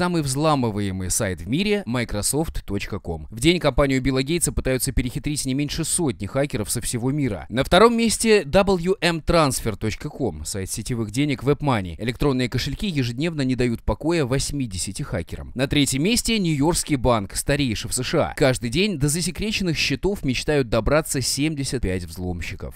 самый взламываемый сайт в мире – Microsoft.com. В день компанию Билла Гейтса пытаются перехитрить не меньше сотни хакеров со всего мира. На втором месте WMTransfer.com – сайт сетевых денег WebMoney. Электронные кошельки ежедневно не дают покоя 80 хакерам. На третьем месте Нью-Йоркский банк, старейший в США. Каждый день до засекреченных счетов мечтают добраться 75 взломщиков.